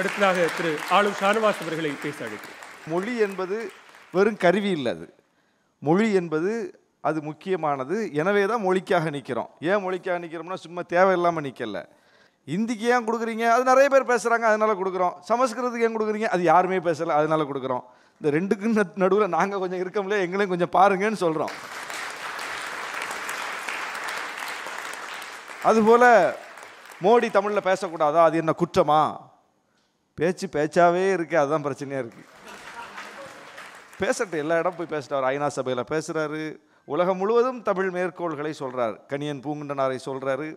அடுத்ததாக திரு ஆளு ஷானவாஸ் அவர்களை பேச அழைக்கிறேன் மொழி என்பது வெறும் கருவி இல்லை அது மொழி என்பது அது முக்கியமானது எனவே தான் மொழிக்காக நிற்கிறோம் ஏன் மொழிக்காக நிற்கிறோம்னா சும்மா தேவையில்லாமல் நிற்கல இந்திக்கு ஏன் கொடுக்குறீங்க அது நிறைய பேர் பேசுகிறாங்க அதனால் கொடுக்குறோம் சமஸ்கிருதத்துக்கு ஏன் கொடுக்குறீங்க அது யாருமே பேசலை அதனால கொடுக்குறோம் இந்த ரெண்டுக்கு நடுவில் நாங்கள் கொஞ்சம் இருக்கோம்ல எங்களையும் கொஞ்சம் பாருங்கன்னு சொல்கிறோம் அதுபோல் மோடி தமிழில் பேசக்கூடாதா அது என்ன குற்றமா பேச்சு பேச்சாவே இருக்குது அதுதான் பிரச்சனையாக இருக்குது பேசட்டு எல்லா இடம் போய் பேசிட்டார் ஐநா சபையில் பேசுகிறாரு உலகம் முழுவதும் தமிழ் மேற்கோள்களை சொல்கிறார் கணியன் பூங்குண்டனாரை சொல்கிறாரு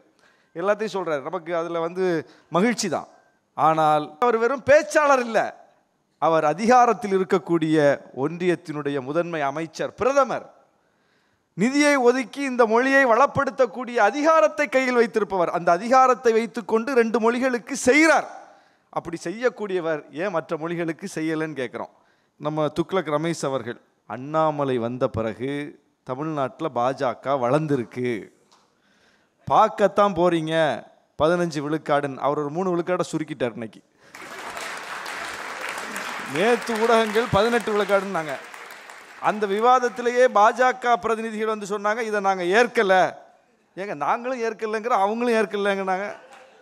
எல்லாத்தையும் சொல்கிறாரு நமக்கு அதில் வந்து மகிழ்ச்சி தான் ஆனால் அவர் வெறும் பேச்சாளர் இல்லை அவர் அதிகாரத்தில் இருக்கக்கூடிய ஒன்றியத்தினுடைய முதன்மை அமைச்சர் பிரதமர் நிதியை ஒதுக்கி இந்த மொழியை வளப்படுத்தக்கூடிய அதிகாரத்தை கையில் வைத்திருப்பவர் அந்த அதிகாரத்தை வைத்துக்கொண்டு ரெண்டு மொழிகளுக்கு செய்கிறார் அப்படி செய்யக்கூடியவர் ஏன் மற்ற மொழிகளுக்கு செய்யலைன்னு கேட்குறோம் நம்ம துக்ளக் ரமேஷ் அவர்கள் அண்ணாமலை வந்த பிறகு தமிழ்நாட்டில் பாஜக வளர்ந்துருக்கு பார்க்கத்தான் போகிறீங்க பதினஞ்சு விழுக்காடுன்னு அவர் ஒரு மூணு விழுக்காடை சுருக்கிட்டார் இன்னைக்கு நேற்று ஊடகங்கள் பதினெட்டு விழுக்காடுன்னாங்க அந்த விவாதத்திலேயே பாஜக பிரதிநிதிகள் வந்து சொன்னாங்க இதை நாங்கள் ஏற்கலை ஏங்க நாங்களும் ஏற்கலைங்கிற அவங்களும் ஏற்கலைங்கிறாங்க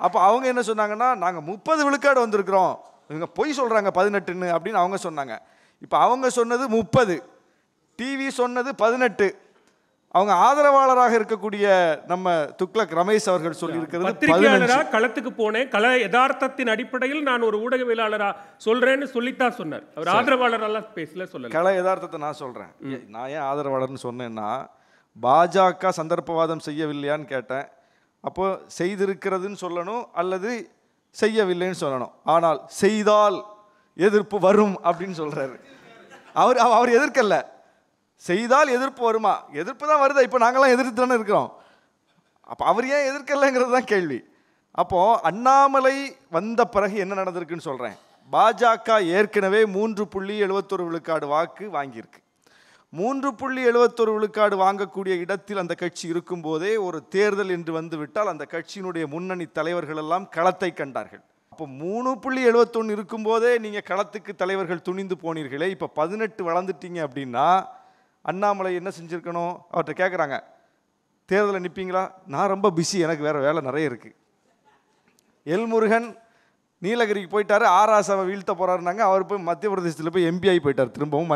அப்போ அவங்க என்ன சொன்னாங்கன்னா நாங்கள் முப்பது விழுக்காடு வந்திருக்கிறோம் இவங்க பொய் சொல்கிறாங்க பதினெட்டுன்னு அப்படின்னு அவங்க சொன்னாங்க இப்போ அவங்க சொன்னது முப்பது டிவி சொன்னது பதினெட்டு அவங்க ஆதரவாளராக இருக்கக்கூடிய நம்ம துக்ளக் ரமேஷ் அவர்கள் சொல்லியிருக்கிறது களத்துக்கு போனேன் கல யதார்த்தத்தின் அடிப்படையில் நான் ஒரு ஊடகவியலாளராக சொல்றேன்னு சொல்லித்தான் சொன்னார் அவர் ஆதரவாளரெல்லாம் பேசல சொல்ல கல யதார்த்தத்தை நான் சொல்றேன் நான் ஏன் ஆதரவாளர்னு சொன்னேன்னா பாஜக சந்தர்ப்பவாதம் செய்யவில்லையான்னு கேட்டேன் அப்போது செய்திருக்கிறதுன்னு சொல்லணும் அல்லது செய்யவில்லைன்னு சொல்லணும் ஆனால் செய்தால் எதிர்ப்பு வரும் அப்படின்னு சொல்கிறாரு அவர் அவர் எதிர்க்கல செய்தால் எதிர்ப்பு வருமா எதிர்ப்பு தான் வருதா இப்போ நாங்களாம் எதிர்த்து தானே இருக்கிறோம் அப்போ அவர் ஏன் எதிர்க்கலைங்கிறது தான் கேள்வி அப்போது அண்ணாமலை வந்த பிறகு என்ன நடந்திருக்குன்னு சொல்கிறேன் பாஜக ஏற்கனவே மூன்று புள்ளி எழுபத்தொரு விழுக்காடு வாக்கு வாங்கியிருக்கு மூன்று புள்ளி எழுபத்தொரு விழுக்காடு வாங்கக்கூடிய இடத்தில் அந்த கட்சி இருக்கும்போதே ஒரு தேர்தல் என்று வந்துவிட்டால் அந்த கட்சியினுடைய முன்னணி தலைவர்கள் எல்லாம் களத்தை கண்டார்கள் அப்போ மூணு புள்ளி எழுபத்தொன்று இருக்கும்போதே நீங்கள் களத்துக்கு தலைவர்கள் துணிந்து போனீர்களே இப்போ பதினெட்டு வளர்ந்துட்டீங்க அப்படின்னா அண்ணாமலை என்ன செஞ்சுருக்கணும் அவர்கிட்ட கேட்குறாங்க தேர்தலில் நிற்பீங்களா நான் ரொம்ப பிஸி எனக்கு வேறு வேலை நிறைய இருக்குது எல்முருகன் நீலகிரிக்கு போயிட்டார் ஆர் ஆசாவை வீழ்த்த போகிறாருனாங்க அவர் போய் மத்திய பிரதேசத்தில் போய் எம்பிஐ போயிட்டார் திரும்பவும்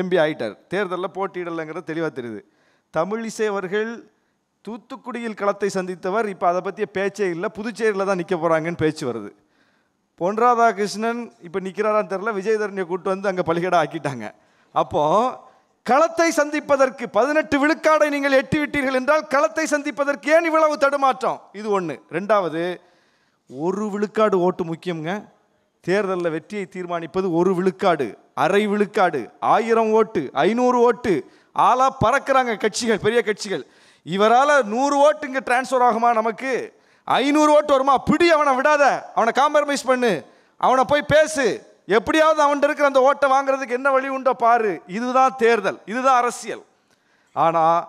எம்பி ஆகிட்டார் தேர்தலில் போட்டியிடலைங்கிறத தெளிவாக தெரியுது தமிழிசை அவர்கள் தூத்துக்குடியில் களத்தை சந்தித்தவர் இப்போ அதை பற்றிய பேச்சே இல்லை புதுச்சேரியில் தான் நிற்க போகிறாங்கன்னு பேச்சு வருது பொன் ராதாகிருஷ்ணன் இப்போ நிற்கிறாரான்னு தெரில விஜயதரணியை கூட்டு வந்து அங்கே பலிகடா ஆக்கிட்டாங்க அப்போது களத்தை சந்திப்பதற்கு பதினெட்டு விழுக்காடை நீங்கள் எட்டி விட்டீர்கள் என்றால் களத்தை சந்திப்பதற்கு ஏன் இவ்வளவு தடுமாற்றம் இது ஒன்று ரெண்டாவது ஒரு விழுக்காடு ஓட்டு முக்கியங்க தேர்தலில் வெற்றியை தீர்மானிப்பது ஒரு விழுக்காடு அரை விழுக்காடு ஆயிரம் ஓட்டு ஐநூறு ஓட்டு ஆளாக பறக்கிறாங்க கட்சிகள் பெரிய கட்சிகள் இவரால் நூறு ஓட்டு இங்கே டிரான்ஸ்ஃபர் ஆகுமா நமக்கு ஐநூறு ஓட்டு வருமா பிடி அவனை விடாத அவனை காம்ப்ரமைஸ் பண்ணு அவனை போய் பேசு எப்படியாவது அவன்கிட்ட இருக்கிற அந்த ஓட்டை வாங்குறதுக்கு என்ன வழி உண்டோ பாரு இதுதான் தேர்தல் இதுதான் அரசியல் ஆனால்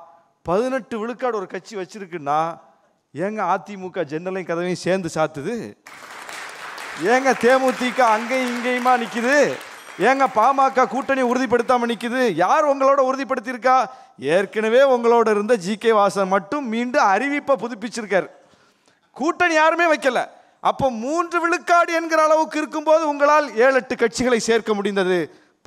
பதினெட்டு விழுக்காடு ஒரு கட்சி வச்சுருக்குன்னா ஏங்க அதிமுக ஜன்னலையும் கதவையும் சேர்ந்து சாத்துது ஏங்க தேமுதிக அங்கேயும் இங்கேயுமா நிற்கிது ஏங்க பாமக கூட்டணி உறுதிப்படுத்தாமல் நிற்கிது யார் உங்களோட உறுதிப்படுத்தியிருக்கா ஏற்கனவே உங்களோட இருந்த ஜி கே வாசன் மட்டும் மீண்டும் அறிவிப்பை புதுப்பிச்சிருக்கார் கூட்டணி யாருமே வைக்கல அப்போ மூன்று விழுக்காடு என்கிற அளவுக்கு இருக்கும்போது உங்களால் ஏழு எட்டு கட்சிகளை சேர்க்க முடிந்தது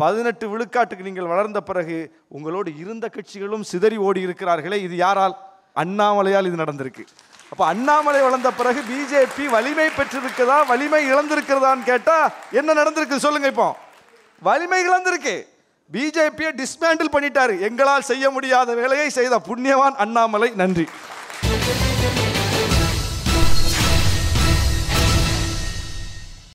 பதினெட்டு விழுக்காட்டுக்கு நீங்கள் வளர்ந்த பிறகு உங்களோடு இருந்த கட்சிகளும் சிதறி ஓடி இருக்கிறார்களே இது யாரால் அண்ணாமலையால் இது நடந்திருக்கு அப்போ அண்ணாமலை வளர்ந்த பிறகு பிஜேபி வலிமை பெற்றிருக்கிறதா வலிமை இழந்திருக்கிறதான்னு கேட்டால் என்ன நடந்திருக்கு சொல்லுங்க இப்போ வலிமை இழந்திருக்கு பிஜேபியை டிஸ்மேண்டில் பண்ணிட்டாரு எங்களால் செய்ய முடியாத வேலையை செய்த புண்ணியவான் அண்ணாமலை நன்றி